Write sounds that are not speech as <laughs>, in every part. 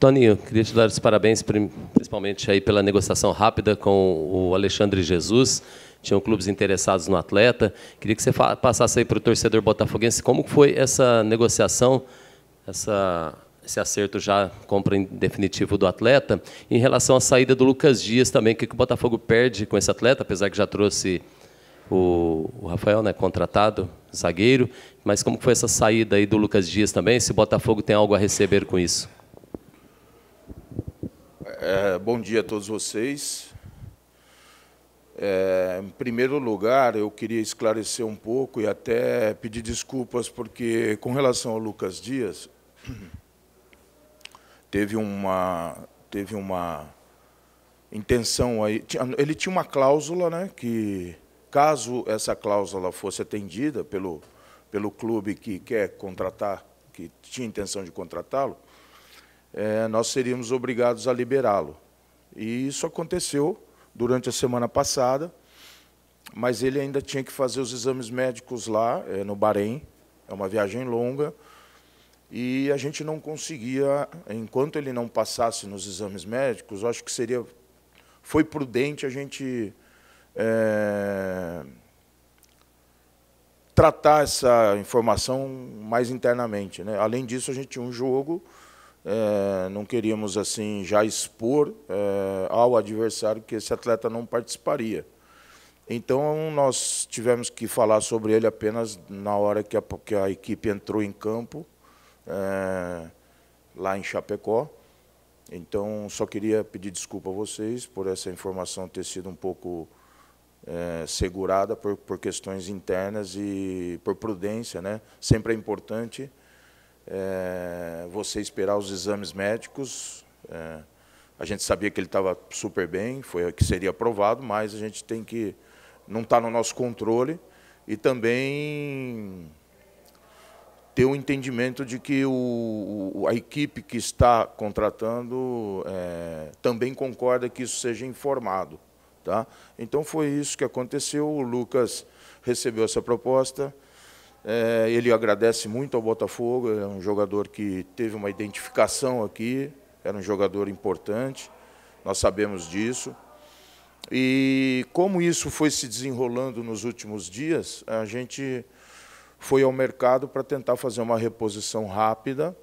Toninho, queria te dar os parabéns, principalmente aí pela negociação rápida com o Alexandre Jesus. Tinham clubes interessados no atleta. Queria que você passasse aí para o torcedor botafoguense como foi essa negociação, essa, esse acerto já compra em definitivo do atleta. Em relação à saída do Lucas Dias também, o que, o Botafogo perde com esse atleta, apesar que já trouxe o, o Rafael, né, contratado, zagueiro. Mas como foi essa saída aí do Lucas Dias também? Se o Botafogo tem algo a receber com isso? É, bom dia a todos vocês. É, em primeiro lugar, eu queria esclarecer um pouco e até pedir desculpas, porque, com relação ao Lucas Dias, <clears throat> teve uma, teve uma intenção aí. Ele tinha uma cláusula né, que, caso essa cláusula fosse atendida pelo, pelo clube que quer contratar, que tinha intenção de contratá-lo, é, nós seríamos obrigados a liberá-lo. E isso aconteceu durante a semana passada, mas ele ainda tinha que fazer os exames médicos lá é, no Bahrein, é uma viagem longa, e a gente não conseguia, enquanto ele não passasse nos exames médicos, acho que seria, foi prudente a gente é, tratar essa informação mais internamente. Né? Além disso, a gente tinha um jogo é, não queríamos assim já expor é, ao adversário que esse atleta não participaria. Então nós tivemos que falar sobre ele apenas na hora que a, que a equipe entrou em campo, é, lá em Chapecó. Então só queria pedir desculpa a vocês por essa informação ter sido um pouco é, segurada por, por questões internas e por prudência, né? Sempre é importante é, você esperar os exames médicos. É, a gente sabia que ele estava super bem, foi que seria aprovado, mas a gente tem que não está no nosso controle e também ter o um entendimento de que o, a equipe que está contratando é, também concorda que isso seja informado. Tá? Então foi isso que aconteceu. O Lucas recebeu essa proposta. É, ele agradece muito ao Botafogo, é um jogador que teve uma identificação aqui, era um jogador importante, nós sabemos disso. E como isso foi se desenrolando nos últimos dias, a gente foi ao mercado para tentar fazer uma reposição rápida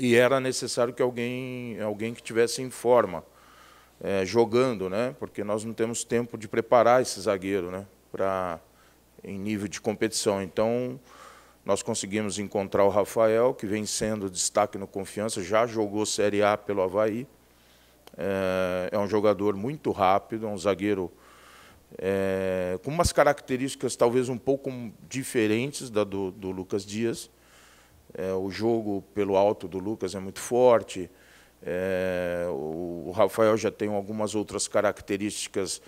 e era necessário que alguém, alguém que tivesse em forma, é, jogando, né? porque nós não temos tempo de preparar esse zagueiro né? para em nível de competição. Então, nós conseguimos encontrar o Rafael, que vem sendo destaque no Confiança, já jogou Série A pelo Havaí. É, é, um jogador muito rápido, é um zagueiro é, com umas características talvez um pouco diferentes da do, do Lucas Dias. É, o jogo pelo alto do Lucas é muito forte. É, o, o Rafael já tem algumas outras características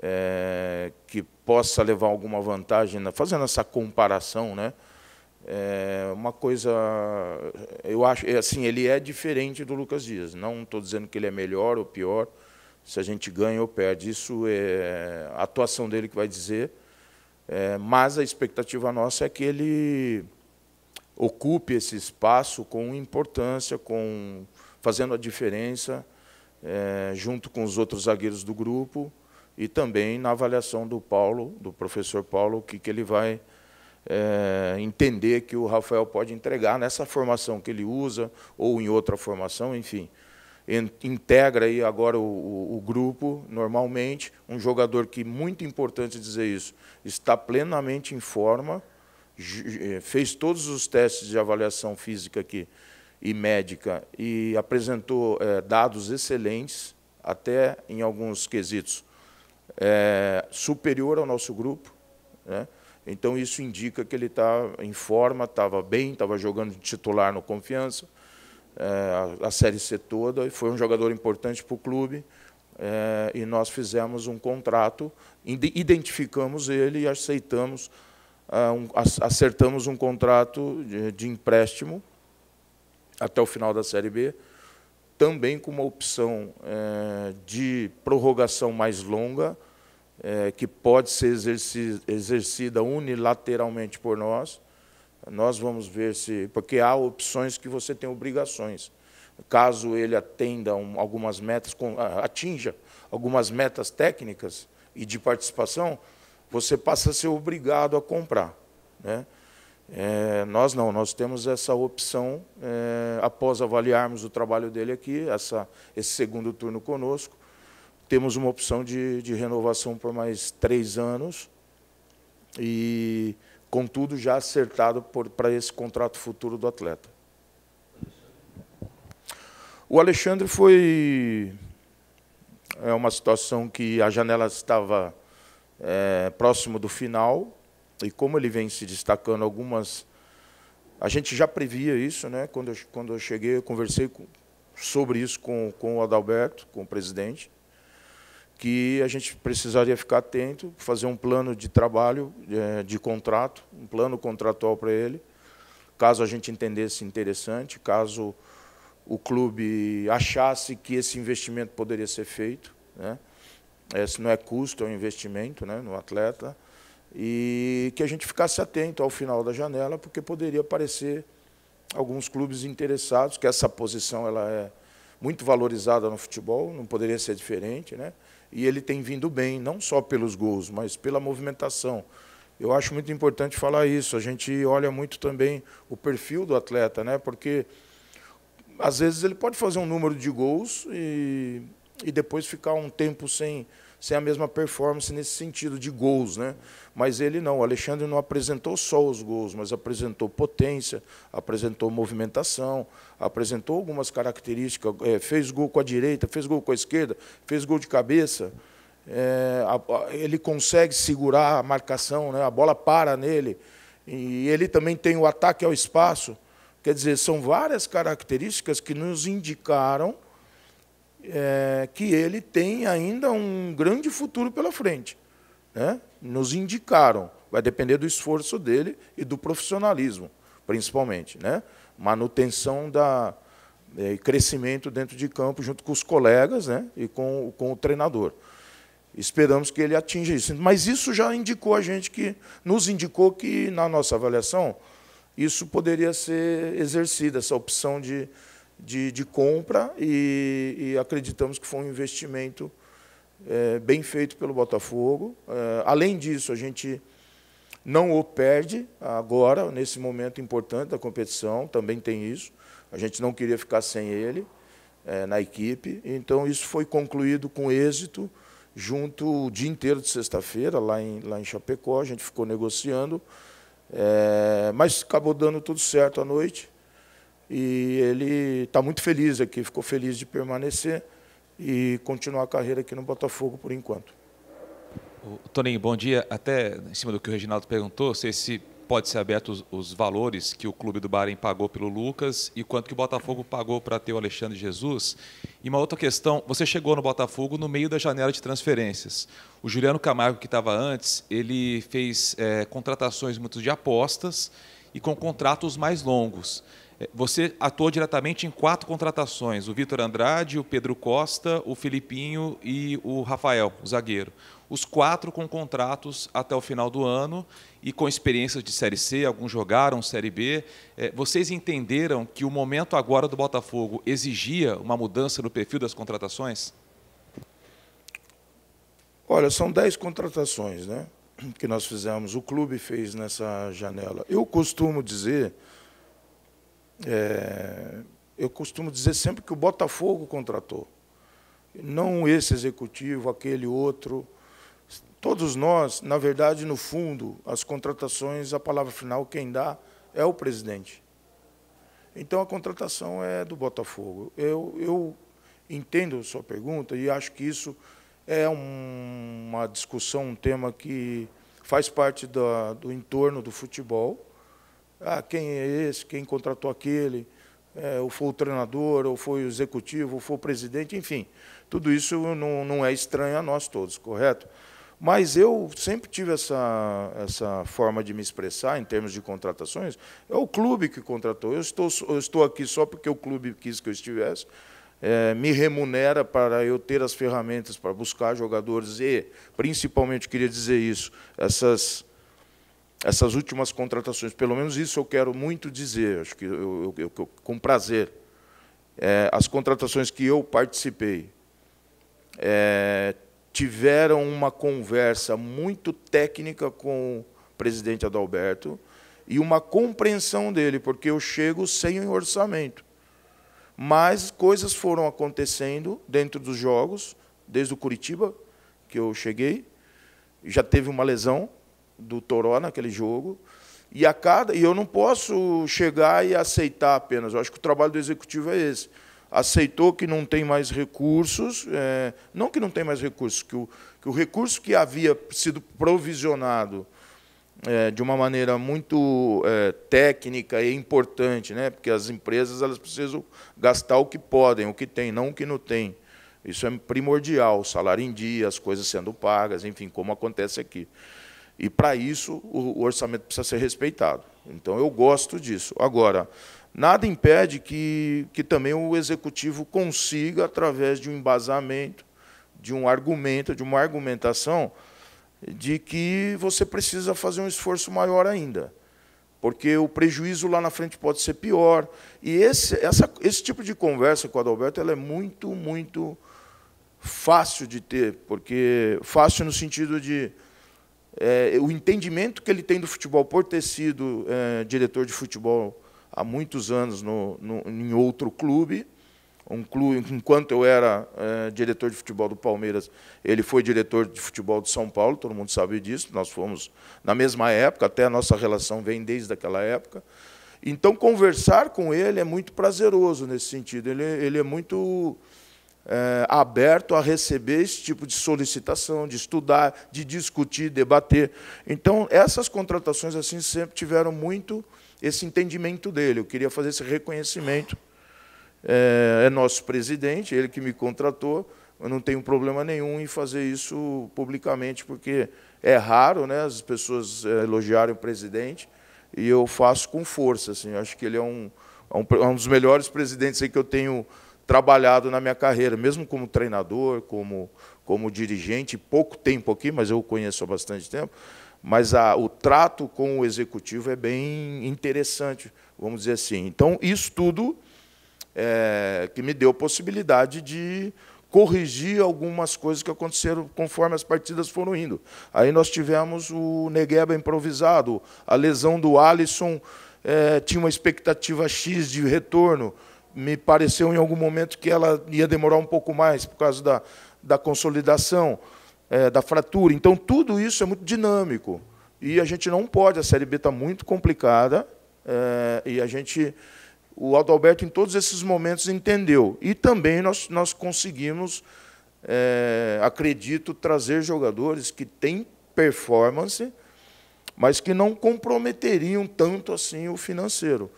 é, que possa levar alguma vantagem, né? fazendo essa comparação, né? É uma coisa, eu acho, é, assim, ele é diferente do Lucas Dias. Não estou dizendo que ele é melhor ou pior, se a gente ganha ou perde. Isso é a atuação dele que vai dizer. É, mas a expectativa nossa é que ele ocupe esse espaço com importância, com fazendo a diferença, é, junto com os outros zagueiros do grupo e também na avaliação do Paulo, do professor Paulo, o que, que ele vai é, entender que o Rafael pode entregar nessa formação que ele usa ou em outra formação, enfim. Integra aí agora o, o, o grupo, normalmente, um jogador que, muito importante dizer isso, está plenamente em forma, é, fez todos os testes de avaliação física aqui e médica e apresentou é, dados excelentes, até em alguns quesitos é, superior ao nosso grupo. Né? Então, isso indica que ele está em forma, estava bem, estava jogando de titular no Confiança, é, a, a Série C toda, e foi um jogador importante para o clube. É, e nós fizemos um contrato, identificamos ele e aceitamos, é, um, acertamos um contrato de, de empréstimo até o final da Série B, também com uma opção é, de prorrogação mais longa, é, que pode ser exerci exercida unilateralmente por nós. Nós vamos ver se. Porque há opções que você tem obrigações. Caso ele atenda um, algumas metas, atinja algumas metas técnicas e de participação, você passa a ser obrigado a comprar. Né? É, nós não, nós temos essa opção, é, após avaliarmos o trabalho dele aqui, essa, esse segundo turno conosco, temos uma opção de, de renovação por mais três anos, e contudo já acertado para esse contrato futuro do atleta. O Alexandre foi é uma situação que a janela estava é, próximo do final, e como ele vem se destacando algumas a gente já previa isso, né? Quando eu, quando eu cheguei, eu conversei com, sobre isso com, com o Adalberto, com o presidente, que a gente precisaria ficar atento, fazer um plano de trabalho, de, é, de contrato, um plano contratual para ele, caso a gente entendesse interessante, caso o clube achasse que esse investimento poderia ser feito, né? esse é, não é custo, é um investimento né, no atleta e que a gente ficasse atento ao final da janela, porque poderia aparecer alguns clubes interessados, que essa posição ela é muito valorizada no futebol, não poderia ser diferente, né? E ele tem vindo bem, não só pelos gols, mas pela movimentação. Eu acho muito importante falar isso. A gente olha muito também o perfil do atleta, né? Porque às vezes ele pode fazer um número de gols e, e depois ficar um tempo sem sem a mesma performance nesse sentido de gols, né? Mas ele não, o Alexandre não apresentou só os gols, mas apresentou potência, apresentou movimentação, apresentou algumas características, é, fez gol com a direita, fez gol com a esquerda, fez gol de cabeça. É, a, a, ele consegue segurar a marcação, né? a bola para nele, e ele também tem o ataque ao espaço. Quer dizer, são várias características que nos indicaram é, que ele tem ainda um grande futuro pela frente. Né? Nos indicaram, vai depender do esforço dele e do profissionalismo, principalmente. Né? Manutenção da é, e é, crescimento dentro de campo junto com os colegas né? e com, com o treinador. Esperamos que ele atinja isso. Mas isso já indicou a gente que, nos indicou que, na nossa avaliação, isso poderia ser exercido, essa opção de, de, de compra e, e, acreditamos que foi um investimento é, bem feito pelo Botafogo. É, além disso, a gente não o perde agora, nesse momento importante da competição, também tem isso. A gente não queria ficar sem ele é, na equipe, então isso foi concluído com êxito junto o dia inteiro de sexta-feira, lá em, lá em Chapecó, a gente ficou negociando, é, mas acabou dando tudo certo à noite. E ele está muito feliz aqui, ficou feliz de permanecer e continuar a carreira aqui no Botafogo por enquanto. Toninho, bom dia. Até em cima do que o Reginaldo perguntou, se pode ser aberto os, os, valores que o clube do Bahrein pagou pelo Lucas e quanto que o Botafogo pagou para ter o Alexandre Jesus. E uma outra questão, você chegou no Botafogo no meio da janela de transferências. O Juliano Camargo, que estava antes, ele fez é, contratações muito de apostas e com contratos mais longos. É, você atuou diretamente em quatro contratações: o Vitor Andrade, o Pedro Costa, o Filipinho e o Rafael, o zagueiro. Os quatro com contratos até o final do ano e com experiências de Série C, alguns jogaram Série B. É, vocês entenderam que o momento agora do Botafogo exigia uma mudança no perfil das contratações? Olha, são dez contratações né, que nós fizemos, o clube fez nessa janela. Eu costumo dizer é, eu costumo dizer sempre que o Botafogo contratou, não esse executivo, aquele outro. Todos nós, na verdade, no fundo, as contratações, a palavra final, quem dá é o presidente. Então a contratação é do Botafogo. Eu, eu entendo a sua pergunta e acho que isso é um, uma discussão, um tema que faz parte da, do entorno do futebol ah, quem é esse, quem contratou aquele, é, ou foi o treinador, ou foi o executivo, ou foi o presidente, enfim. Tudo isso não, não é estranho a nós todos, correto? Mas eu sempre tive essa, essa forma de me expressar em termos de contratações. É o clube que contratou. Eu estou, eu estou aqui só porque o clube quis que eu estivesse. É, me remunera para eu ter as ferramentas para buscar jogadores e, principalmente, queria dizer isso, essas essas últimas contratações. Pelo menos isso eu quero muito dizer, acho que eu, eu, eu com prazer. É, as contratações que eu participei é, tiveram uma conversa muito técnica com o presidente Adalberto e uma compreensão dele, porque eu chego sem orçamento. Mas coisas foram acontecendo dentro dos jogos, desde o Curitiba, que eu cheguei, já teve uma lesão, do Toró naquele jogo. E a cada e eu não posso chegar e aceitar apenas. Eu acho que o trabalho do executivo é esse. Aceitou que não tem mais recursos, é, não que não tem mais recursos, que o, que o recurso que havia sido provisionado é, de uma maneira muito é, técnica e importante, né? porque as empresas elas precisam gastar o que podem, o que tem, não o que não tem. Isso é primordial, salário em dia, as coisas sendo pagas, enfim, como acontece aqui. E, para isso, o orçamento precisa ser respeitado. Então, eu gosto disso. Agora, nada impede que, que também o executivo consiga, através de um embasamento, de um argumento, de uma argumentação, de que você precisa fazer um esforço maior ainda. Porque o prejuízo lá na frente pode ser pior. E esse, essa, esse tipo de conversa com o Adalberto ela é muito, muito fácil de ter. Porque fácil no sentido de é, o entendimento que ele tem do futebol, por ter sido é, diretor de futebol há muitos anos no, no, em outro clube, um clube, enquanto eu era é, diretor de futebol do Palmeiras, ele foi diretor de futebol de São Paulo, todo mundo sabe disso, nós fomos na mesma época, até a nossa relação vem desde aquela época. Então, conversar com ele é muito prazeroso nesse sentido, ele, ele é muito é, aberto a receber esse tipo de solicitação, de estudar, de discutir, debater. Então, essas contratações assim sempre tiveram muito esse entendimento dele. Eu queria fazer esse reconhecimento. É, é nosso presidente, ele que me contratou. Eu não tenho problema nenhum em fazer isso publicamente, porque é raro, né, as pessoas eh, elogiarem o presidente e eu faço com força. Assim, acho que ele é um, é um, é um dos melhores presidentes que eu tenho trabalhado na minha carreira, mesmo como treinador, como, como dirigente, pouco tempo aqui, mas eu conheço há bastante tempo, mas a, o trato com o executivo é bem interessante, vamos dizer assim. Então, isso tudo é, que me deu possibilidade de corrigir algumas coisas que aconteceram conforme as partidas foram indo. Aí nós tivemos o Negueba improvisado, a lesão do Alisson, é, tinha uma expectativa X de retorno, me pareceu em algum momento que ela ia demorar um pouco mais por causa da, da consolidação, é, da fratura. Então, tudo isso é muito dinâmico. E a gente não pode, a Série B está muito complicada, é, e a gente, o Adalberto, em todos esses momentos, entendeu. E também nós, nós conseguimos, é, acredito, trazer jogadores que têm performance, mas que não comprometeriam tanto assim o financeiro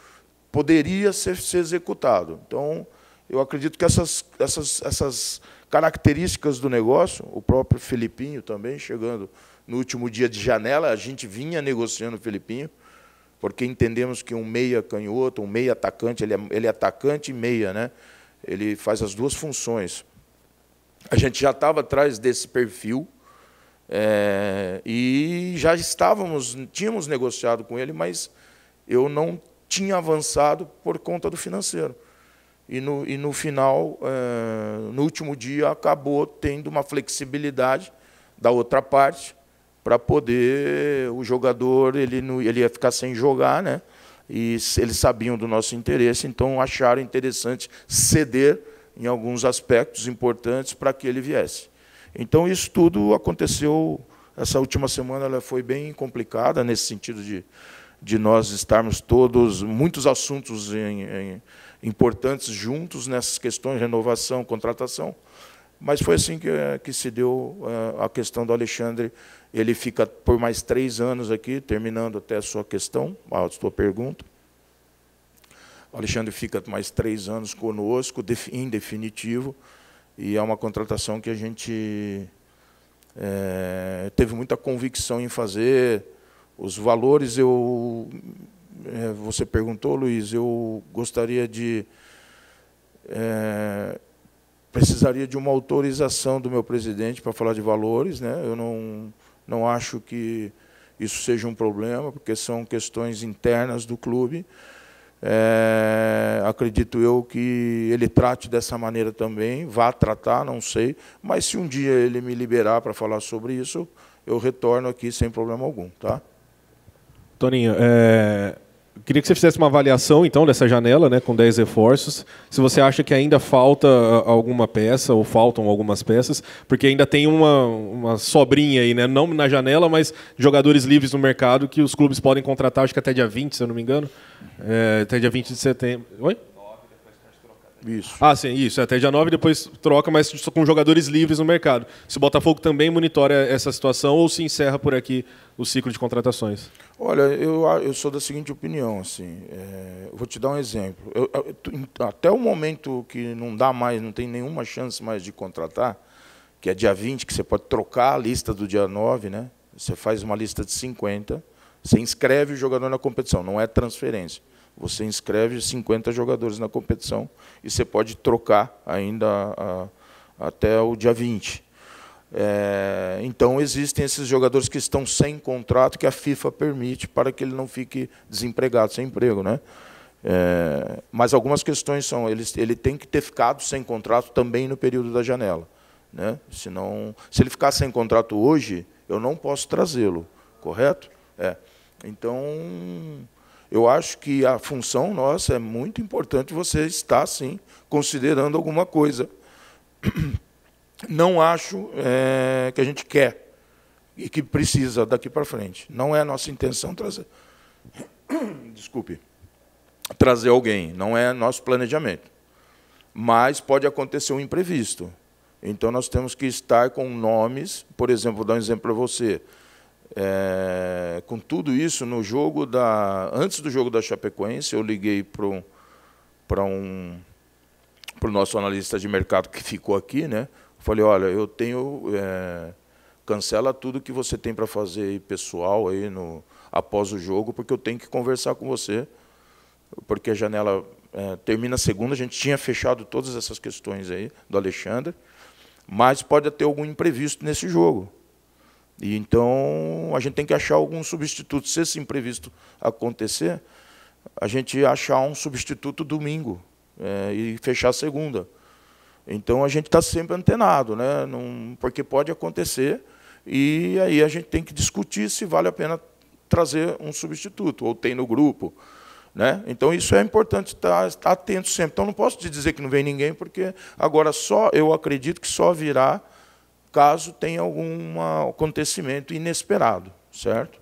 poderia ser, ser executado. Então, eu acredito que essas, essas, essas características do negócio, o próprio Felipinho também chegando no último dia de janela, a gente vinha negociando o Felipinho, porque entendemos que um meia canhoto, um meia atacante, ele é, ele é atacante e meia, né? ele faz as duas funções. A gente já estava atrás desse perfil é, e já estávamos, tínhamos negociado com ele, mas eu não tinha avançado por conta do financeiro. E no, e no final, é, no último dia, acabou tendo uma flexibilidade da outra parte para poder o jogador ele ele ia ficar sem jogar, né? E eles sabiam do nosso interesse, então acharam interessante ceder em alguns aspectos importantes para que ele viesse. Então isso tudo aconteceu essa última semana ela foi bem complicada nesse sentido de de nós estarmos todos, muitos assuntos em, em, importantes juntos nessas questões, renovação, contratação. Mas foi assim que, eh, que se deu eh, a questão do Alexandre. Ele fica por mais três anos aqui, terminando até a sua questão, a sua pergunta. O Alexandre fica mais três anos conosco, em definitivo, e é uma contratação que a gente é, teve muita convicção em fazer. Os valores, eu é, você perguntou, Luiz, eu gostaria de. É, precisaria de uma autorização do meu presidente para falar de valores. Né? Eu não, não acho que isso seja um problema, porque são questões internas do clube. É, acredito eu que ele trate dessa maneira também, vá tratar, não sei, mas se um dia ele me liberar para falar sobre isso, eu retorno aqui sem problema algum, tá? Toninho, é... queria que você fizesse uma avaliação, então, dessa janela, né, com 10 reforços. Se você acha que ainda falta ah, alguma peça, ou faltam algumas peças, porque ainda tem uma, uma sobrinha aí, né? Não na janela, mas jogadores livres no mercado que os clubes podem contratar, acho que até dia 20, se eu não me engano. É, até dia 20 de setembro. Oi? Isso. Ah, sim, isso. Até dia 9 depois troca, mas só com jogadores livres no mercado. Se o Botafogo também monitora essa situação ou se encerra por aqui o ciclo de contratações? Olha, eu, eu sou da seguinte opinião, assim. É, vou te dar um exemplo. Eu, eu, até o momento que não dá mais, não tem nenhuma chance mais de contratar, que é dia 20, que você pode trocar a lista do dia 9, né? Você faz uma lista de 50, você inscreve o jogador na competição, não é transferência. Você inscreve 50 jogadores na competição e você pode trocar ainda a, até o dia 20. É, então, existem esses jogadores que estão sem contrato, que a FIFA permite para que ele não fique desempregado, sem emprego. Né? É, mas algumas questões são: ele, ele tem que ter ficado sem contrato também no período da janela. Né? Senão, se ele ficar sem contrato hoje, eu não posso trazê-lo, correto? É. Então, eu acho que a função nossa é muito importante você estar, sim, considerando alguma coisa. <clears throat> Não acho é, que a gente quer e que precisa daqui para frente. Não é a nossa intenção trazer. <clears throat> Desculpe. Trazer alguém. Não é nosso planejamento. Mas pode acontecer um imprevisto. Então nós temos que estar com nomes, por exemplo, vou dar um exemplo para você. É, com tudo isso no jogo da antes do jogo da Chapecoense eu liguei para para um para o nosso analista de mercado que ficou aqui né falei olha eu tenho é, cancela tudo que você tem para fazer pessoal aí no após o jogo porque eu tenho que conversar com você porque a janela é, termina segunda a gente tinha fechado todas essas questões aí do Alexandre mas pode ter algum imprevisto nesse jogo e então a gente tem que achar algum substituto. Se esse imprevisto acontecer, a gente achar um substituto domingo é, e fechar segunda. Então a gente está sempre antenado, né? porque pode acontecer e aí a gente tem que discutir se vale a pena trazer um substituto ou tem no grupo, né? Então isso é importante estar, tá, estar atento sempre. Então não posso te dizer que não vem ninguém porque agora só eu acredito que só virá caso tenha algum acontecimento inesperado, certo?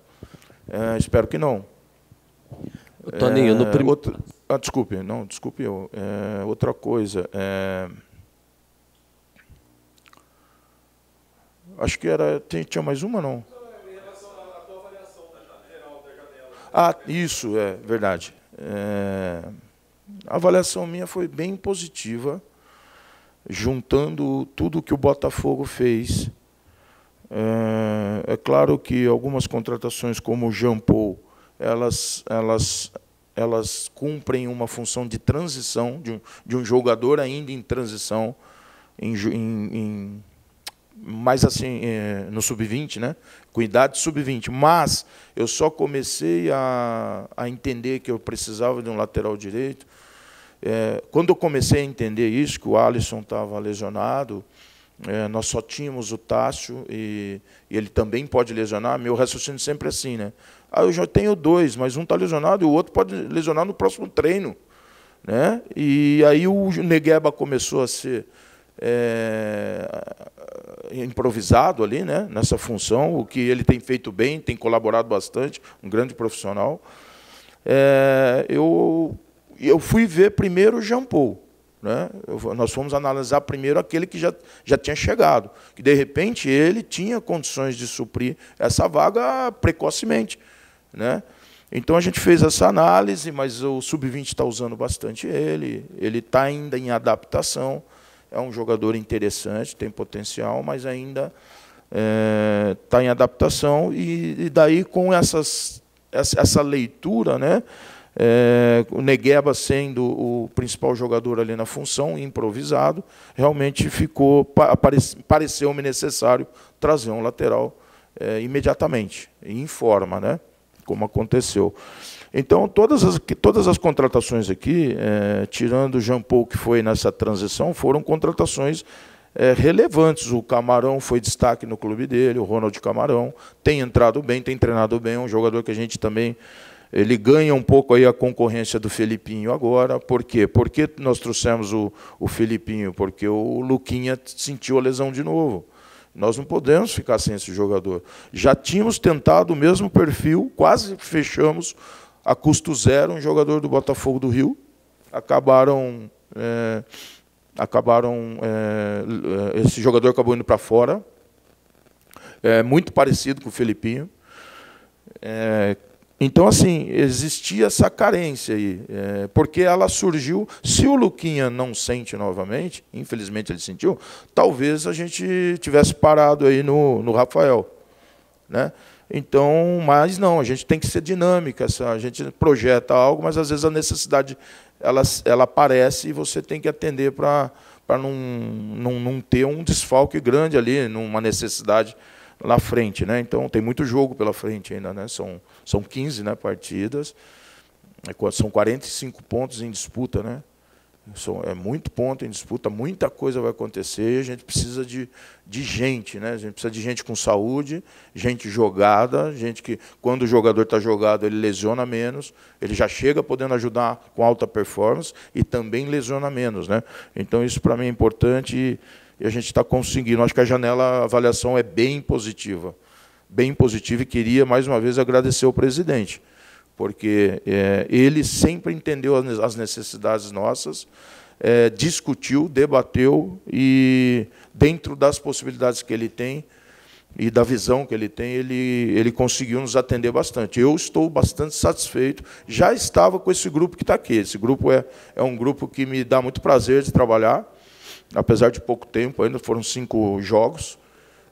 É, espero que não. Toninho, é, no primeiro. Outra... Ah, desculpe, não, desculpe eu. É, outra coisa. É, acho que era. tinha mais uma, não? Ah, isso, é verdade. É, a avaliação minha foi bem positiva juntando tudo que o Botafogo fez. É, é claro que algumas contratações, como o Jean Paul, elas, elas, elas cumprem uma função de transição, de um, de um jogador ainda em transição, em, em, mais assim, é, no sub-20, né? com idade sub-20. Mas eu só comecei a, a entender que eu precisava de um lateral direito é, quando eu comecei a entender isso, que o Alisson estava lesionado, é, nós só tínhamos o Tássio e, e, ele também pode lesionar. Meu raciocínio sempre é assim, né? Ah, eu já tenho dois, mas um está lesionado e o outro pode lesionar no próximo treino. Né? E aí o Negueba começou a ser é, improvisado ali, né? nessa função, o que ele tem feito bem, tem colaborado bastante, um grande profissional. É, eu e eu fui ver primeiro o Jean Paul. Né? Eu, nós fomos analisar primeiro aquele que já, já tinha chegado, que de repente ele tinha condições de suprir essa vaga precocemente. Né? Então a gente fez essa análise, mas o Sub-20 está usando bastante ele, ele está ainda em adaptação, é um jogador interessante, tem potencial, mas ainda é, está em adaptação, e, e daí com essas, essa, essa leitura, né? É, o Negueba sendo o principal jogador ali na função, improvisado, realmente ficou pareceu-me necessário trazer um lateral é, imediatamente, em forma, né? como aconteceu. Então, todas as, todas as contratações aqui, é, tirando o Jean Paul, que foi nessa transição, foram contratações é, relevantes. O Camarão foi destaque no clube dele, o Ronald Camarão. Tem entrado bem, tem treinado bem, é um jogador que a gente também ele ganha um pouco aí a concorrência do Felipinho agora. Por quê? Por que nós trouxemos o, o Felipinho? Porque o Luquinha sentiu a lesão de novo. Nós não podemos ficar sem esse jogador. Já tínhamos tentado o mesmo perfil, quase fechamos a custo zero um jogador do Botafogo do Rio. Acabaram. É, acabaram é, é esse jogador acabou indo para fora. É muito parecido com o Felipinho. É, então, assim, existia essa carência aí, é, porque ela surgiu. Se o Luquinha não sente novamente, infelizmente ele sentiu, talvez a gente tivesse parado aí no, no Rafael. Né? Então, mas não, a gente tem que ser dinâmica, a gente projeta algo, mas às vezes a necessidade ela, ela aparece e você tem que atender para não, não, não ter um desfalque grande ali, numa necessidade na frente. Né? Então, tem muito jogo pela frente ainda. Né? São, são 15 né, partidas, é são 45 pontos em disputa. Né? São, é muito ponto em disputa, muita coisa vai acontecer e a gente precisa de, de gente. Né? A gente precisa de gente com saúde, gente jogada, gente que, quando o jogador está jogado, ele lesiona menos, ele já chega podendo ajudar com alta performance e também lesiona menos. Né? Então, isso para mim é importante. E, e a gente está conseguindo. Acho que a janela a avaliação é bem positiva. Bem positiva, e queria, mais uma vez, agradecer ao presidente, porque é, ele sempre entendeu as necessidades nossas, é, discutiu, debateu, e, dentro das possibilidades que ele tem e da visão que ele tem, ele, ele conseguiu nos atender bastante. Eu estou bastante satisfeito, já estava com esse grupo que está aqui. Esse grupo é, é um grupo que me dá muito prazer de trabalhar apesar de pouco tempo, ainda foram cinco jogos,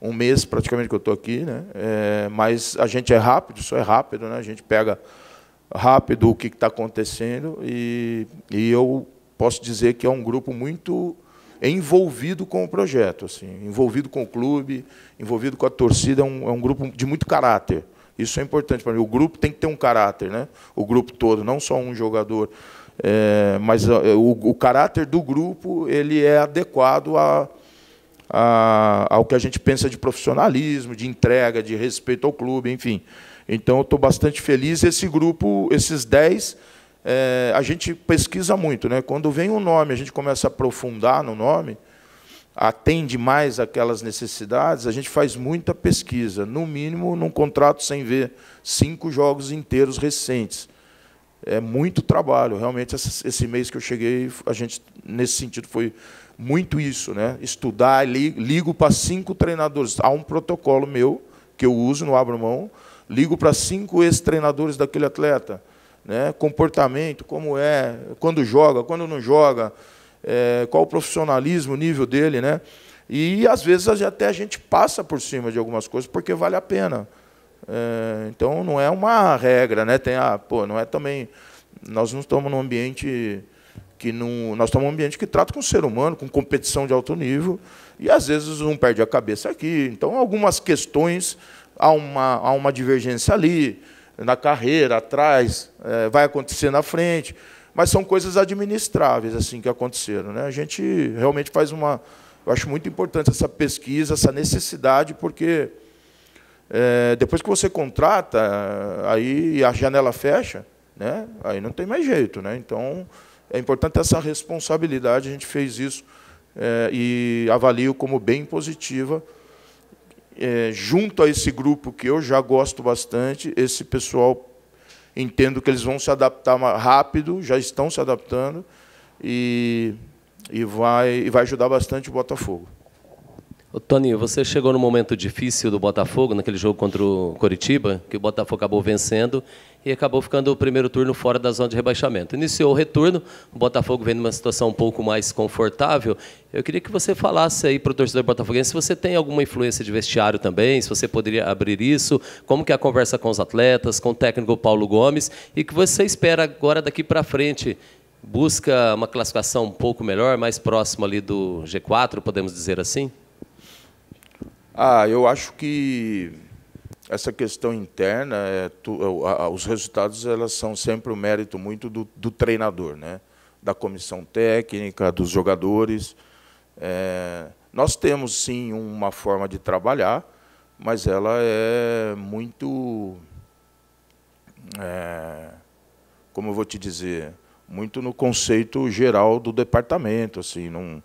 um mês praticamente que eu estou aqui, né? É, mas a gente é rápido, só é rápido, né? A gente pega rápido o que está acontecendo e, e eu posso dizer que é um grupo muito envolvido com o projeto, assim, envolvido com o clube, envolvido com a torcida, é um, é um grupo de muito caráter. Isso é importante para mim. O grupo tem que ter um caráter, né? O grupo todo, não só um jogador. É, mas é, o, o, caráter do grupo ele é adequado a, a, ao que a gente pensa de profissionalismo, de entrega, de respeito ao clube, enfim. Então, estou bastante feliz. Esse grupo, esses 10, é, a gente pesquisa muito. Né? Quando vem um nome, a gente começa a aprofundar no nome, atende mais aquelas necessidades, a gente faz muita pesquisa. No mínimo, num contrato sem ver cinco jogos inteiros recentes é muito trabalho. Realmente, esse mês que eu cheguei, a gente, nesse sentido, foi muito isso. Né? Estudar, ligo para cinco treinadores. Há um protocolo meu que eu uso, não abro mão. Ligo para cinco ex-treinadores daquele atleta. Né? Comportamento, como é, quando joga, quando não joga, é, qual o profissionalismo, o nível dele. Né? E, às vezes, até a gente passa por cima de algumas coisas porque vale a pena. É, então não é uma regra, né? Tem a, pô, não é também. Nós não estamos num ambiente que não. Nós estamos num ambiente que trata com o ser humano, com competição de alto nível, e às vezes um perde a cabeça aqui. Então, algumas questões há uma, há uma divergência ali, na carreira, atrás, é, vai acontecer na frente. Mas são coisas administráveis assim que aconteceram. Né? A gente realmente faz uma. Eu acho muito importante essa pesquisa, essa necessidade, porque é, depois que você contrata, aí a janela fecha, né? aí não tem mais jeito. Né? Então, é importante essa responsabilidade, a gente fez isso é, e avalio como bem positiva. É, junto a esse grupo que eu já gosto bastante, esse pessoal entendo que eles vão se adaptar rápido, já estão se adaptando, e, e, vai, e vai ajudar bastante o Botafogo. Tony, você chegou no momento difícil do Botafogo, naquele jogo contra o Coritiba, que o Botafogo acabou vencendo e acabou ficando o primeiro turno fora da zona de rebaixamento. Iniciou o retorno, o Botafogo vem numa situação um pouco mais confortável. Eu queria que você falasse aí para o torcedor botafoguense se você tem alguma influência de vestiário também, se você poderia abrir isso, como que é a conversa com os atletas, com o técnico Paulo Gomes, e que você espera agora daqui para frente busca uma classificação um pouco melhor, mais próxima ali do G4, podemos dizer assim? Ah, eu acho que essa questão interna, é tu, a, a, os resultados elas são sempre o mérito muito do, do, treinador, né? da comissão técnica, dos jogadores. É, nós temos, sim, uma forma de trabalhar, mas ela é muito... É, como eu vou te dizer, muito no conceito geral do departamento. Assim, não,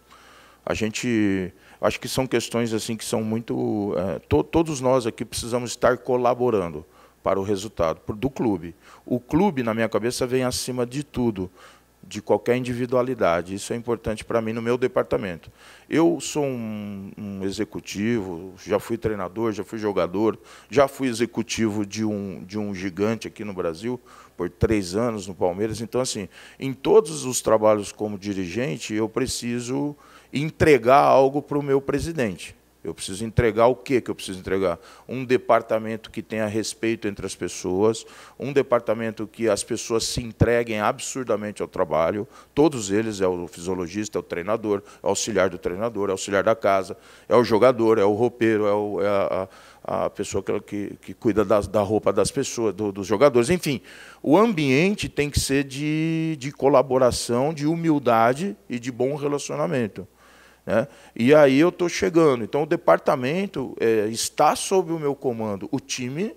a gente acho que são questões assim que são muito. É, to, todos nós aqui precisamos estar colaborando para o resultado do clube. O clube, na minha cabeça, vem acima de tudo, de qualquer individualidade. Isso é importante para mim no meu departamento. Eu sou um, um, executivo, já fui treinador, já fui jogador, já fui executivo de um, de um gigante aqui no Brasil por três anos no Palmeiras. Então, assim, em todos os trabalhos como dirigente, eu preciso entregar algo para o meu presidente. Eu preciso entregar o que que eu preciso entregar? Um departamento que tenha respeito entre as pessoas, um departamento que as pessoas se entreguem absurdamente ao trabalho, todos eles, é o fisiologista, é o treinador, é o auxiliar do treinador, é o auxiliar da casa, é o jogador, é o roupeiro, é, o, é a, a, pessoa que, que, que cuida da roupa das pessoas, do, dos jogadores. Enfim, o ambiente tem que ser de, de colaboração, de humildade e de bom relacionamento. Né? E aí eu estou chegando. Então o departamento é, está sob o meu comando. O time,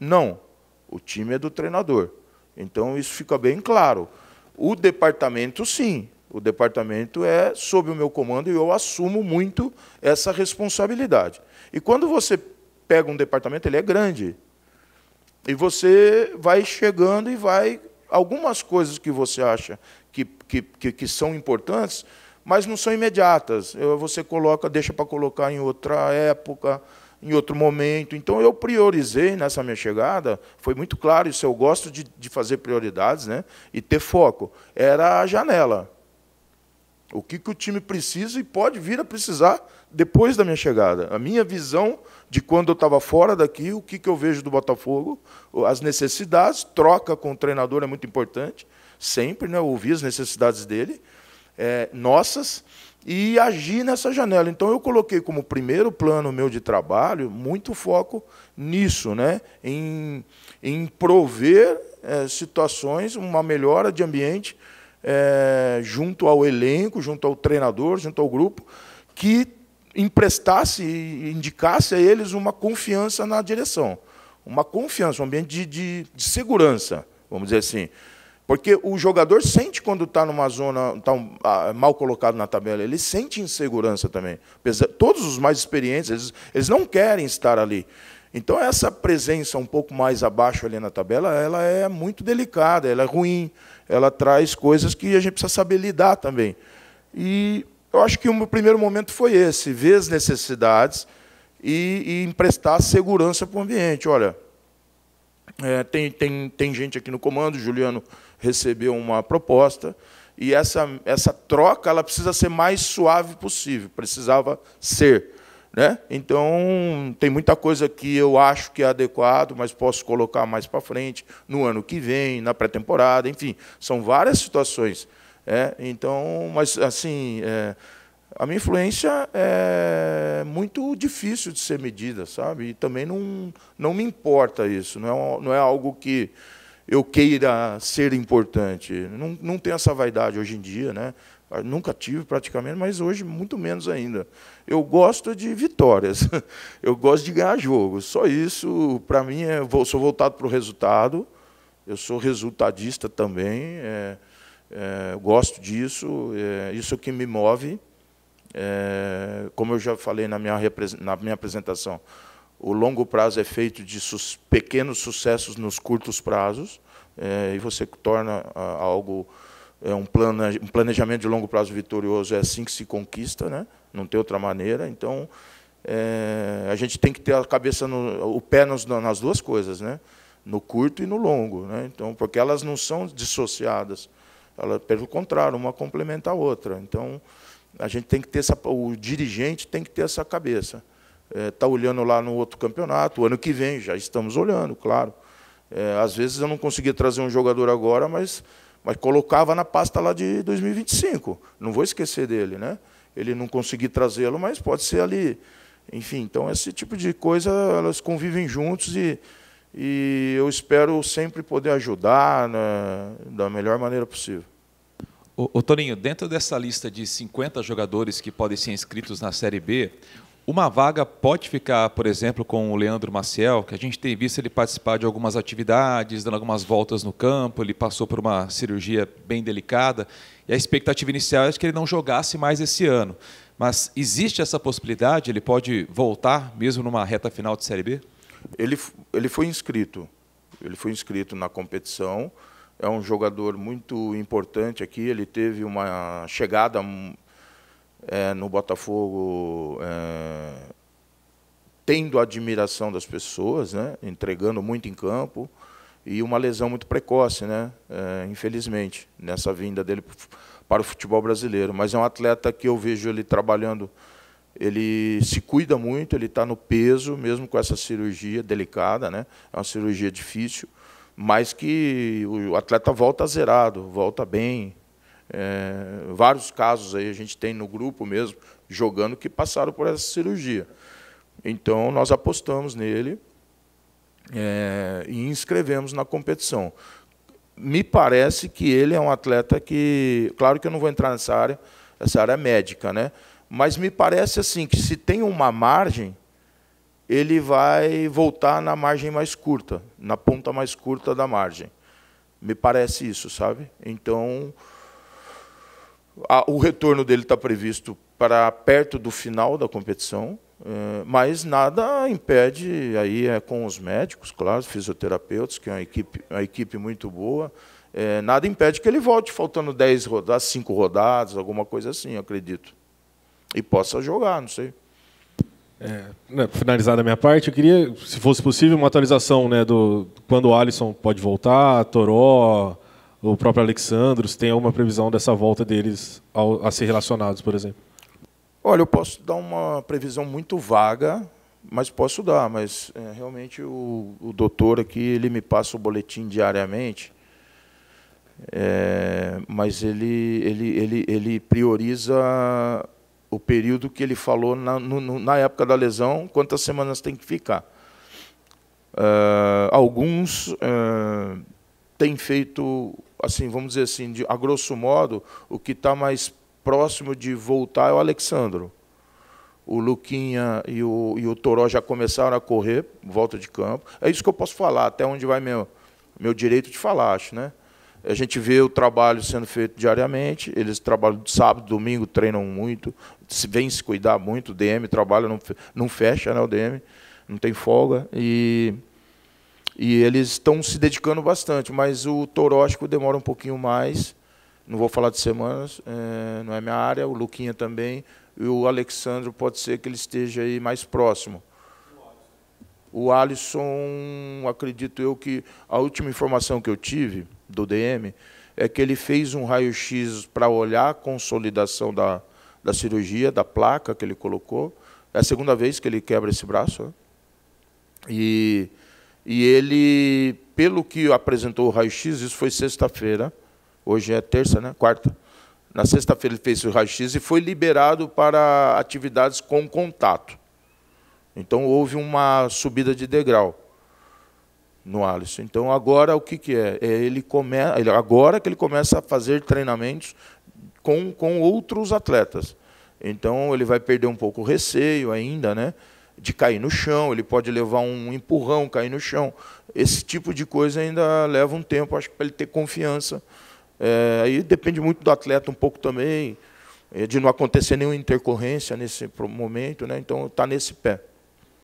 não. O time é do treinador. Então isso fica bem claro. O departamento, sim. O departamento é sob o meu comando e eu assumo muito essa responsabilidade. E quando você pega um departamento, ele é grande. E você vai chegando e vai. Algumas coisas que você acha que, que, que, que são importantes, mas não são imediatas. Você coloca, deixa para colocar em outra época, em outro momento. Então eu priorizei nessa minha chegada, foi muito claro isso. Eu gosto de, de fazer prioridades, né? E ter foco. Era a janela. O que, que o time precisa e pode vir a precisar depois da minha chegada. A minha visão de quando eu estava fora daqui, o que, que eu vejo do Botafogo, as necessidades, troca com o treinador é muito importante, sempre, né, ouvir as necessidades dele, é, nossas e agir nessa janela. Então eu coloquei como primeiro plano meu de trabalho muito foco nisso, né? em, em prover é, situações, uma melhora de ambiente é, junto ao elenco, junto ao treinador, junto ao grupo, que emprestasse e indicasse a eles uma confiança na direção, uma confiança, um ambiente de, de, de segurança, vamos dizer assim. Porque o jogador sente quando está numa zona tão tá ah, mal colocado na tabela, ele sente insegurança também. Todos os mais experientes, eles, eles não querem estar ali. Então essa presença um pouco mais abaixo ali na tabela, ela é muito delicada, ela é ruim, ela traz coisas que a gente precisa saber lidar também. E eu acho que o meu primeiro momento foi esse, ver as necessidades e, e emprestar segurança para o ambiente. Olha, é, tem, tem, tem gente aqui no comando, Juliano recebeu uma proposta e essa, essa troca ela precisa ser mais suave possível, precisava ser. Né? Então, tem muita coisa que eu acho que é adequado, mas posso colocar mais para frente, no ano que vem, na pré-temporada, enfim, são várias situações. É? Então, mas assim, é, a minha influência é muito difícil de ser medida, sabe? E também não, não me importa isso, não é, não é algo que eu queira ser importante. Não, não tem essa vaidade hoje em dia, né? nunca tive praticamente, mas hoje muito menos ainda. Eu gosto de vitórias, <laughs> eu gosto de ganhar jogo. Só isso, para mim, é, sou voltado para o resultado, eu sou resultadista também, é, é, gosto disso, é, isso que me move. É, como eu já falei na minha, na minha apresentação, o longo prazo é feito de pequenos sucessos nos curtos prazos, é, e você torna ah, algo, é, um, um planejamento de longo prazo vitorioso, é assim que se conquista, né? não tem outra maneira. Então, é, a gente tem que ter a cabeça, no, o pé nos, nas duas coisas, né? no curto e no longo, né? então, porque elas não são dissociadas, ela, pelo contrário, uma complementa a outra. Então, a gente tem que ter essa, o dirigente tem que ter essa cabeça está é, tá olhando lá no outro campeonato, o ano que vem já estamos olhando, claro. É, às vezes eu não conseguia trazer um jogador agora, mas, mas colocava na pasta lá de 2025. Não vou esquecer dele, né? Ele não conseguiu trazê-lo, mas pode ser ali. Enfim, então esse tipo de coisa, elas convivem juntos e, e eu espero sempre poder ajudar né, da melhor maneira possível. O, Toninho, dentro dessa lista de 50 jogadores que podem ser inscritos na Série B, uma vaga pode ficar, por exemplo, com o Leandro Maciel, que a gente tem visto ele participar de algumas atividades, dando algumas voltas no campo, ele passou por uma cirurgia bem delicada, e a expectativa inicial é de que ele não jogasse mais esse ano. Mas existe essa possibilidade? Ele pode voltar mesmo numa reta final de Série B? Ele, ele foi inscrito. Ele foi inscrito na competição. É um jogador muito importante aqui. Ele teve uma chegada hum, é, no Botafogo é, tendo a admiração das pessoas, né? entregando muito em campo e uma lesão muito precoce, né? É, infelizmente, nessa vinda dele para o futebol brasileiro. Mas é um atleta que eu vejo ele trabalhando, ele se cuida muito, ele está no peso, mesmo com essa cirurgia delicada, né? é uma cirurgia difícil, mas que o atleta volta zerado, volta bem, é, vários casos aí a gente tem no grupo mesmo, jogando, que passaram por essa cirurgia. Então, nós apostamos nele é, e inscrevemos na competição. Me parece que ele é um atleta que... Claro que eu não vou entrar nessa área, essa área é médica, né? mas me parece assim que se tem uma margem, ele vai voltar na margem mais curta, na ponta mais curta da margem. Me parece isso, sabe? Então, a, o retorno dele está previsto para perto do final da competição, é, mas nada impede aí é com os médicos, claro, fisioterapeutas, que é uma equipe, uma equipe muito boa. É, nada impede que ele volte faltando 10 rodadas, 5 rodadas, alguma coisa assim, acredito. E possa jogar, não sei. É, né, finalizada a minha parte, eu queria, se fosse possível, uma atualização né, do quando o Alisson pode voltar, Toró, o próprio Alexandros, tem alguma previsão dessa volta deles ao, a ser relacionados, por exemplo? Olha, eu posso dar uma previsão muito vaga, mas posso dar. Mas é, realmente o, o, doutor aqui ele me passa o boletim diariamente, é, mas ele, ele, ele, ele prioriza o período que ele falou na, no, na época da lesão, quantas semanas tem que ficar. Uh, alguns uh, têm feito assim, vamos dizer assim, de, a grosso modo, o que está mais próximo de voltar é o Alexandro. O Luquinha e o, e o Toró já começaram a correr, volta de campo. É isso que eu posso falar, até onde vai meu, meu direito de falar, acho, né? A gente vê o trabalho sendo feito diariamente, eles trabalham sábado, domingo, treinam muito, vêm se cuidar muito, o DM trabalha, não, não fecha né, o DM, não tem folga. E e eles estão se dedicando bastante, mas o toróxico demora um pouquinho mais. Não vou falar de semanas, é, não é minha área. O Luquinha também. E o Alexandro pode ser que ele esteja aí mais próximo. O Alisson, acredito eu que a última informação que eu tive do DM é que ele fez um raio-x para olhar a consolidação da, da cirurgia, da placa que ele colocou. É a segunda vez que ele quebra esse braço. Né? E e ele, pelo que apresentou o raio-x, isso foi sexta-feira, hoje é terça, né? Quarta. Na sexta-feira ele fez o raio-x e foi liberado para atividades com contato. Então houve uma subida de degrau no Alisson. Então agora o que, que é? é ele come... Agora que ele começa a fazer treinamentos com, com outros atletas. Então ele vai perder um pouco o receio ainda, né? de cair no chão, ele pode levar um empurrão, cair no chão. Esse tipo de coisa ainda leva um tempo, acho que para ele ter confiança. É, aí depende muito do atleta um pouco também, é, de não acontecer nenhuma intercorrência nesse momento, né? Então está nesse pé.